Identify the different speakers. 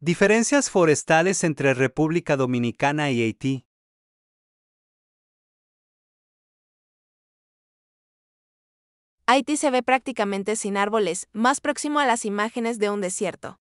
Speaker 1: Diferencias forestales entre República Dominicana y Haití.
Speaker 2: Haití se ve prácticamente sin árboles, más próximo a las imágenes de un desierto.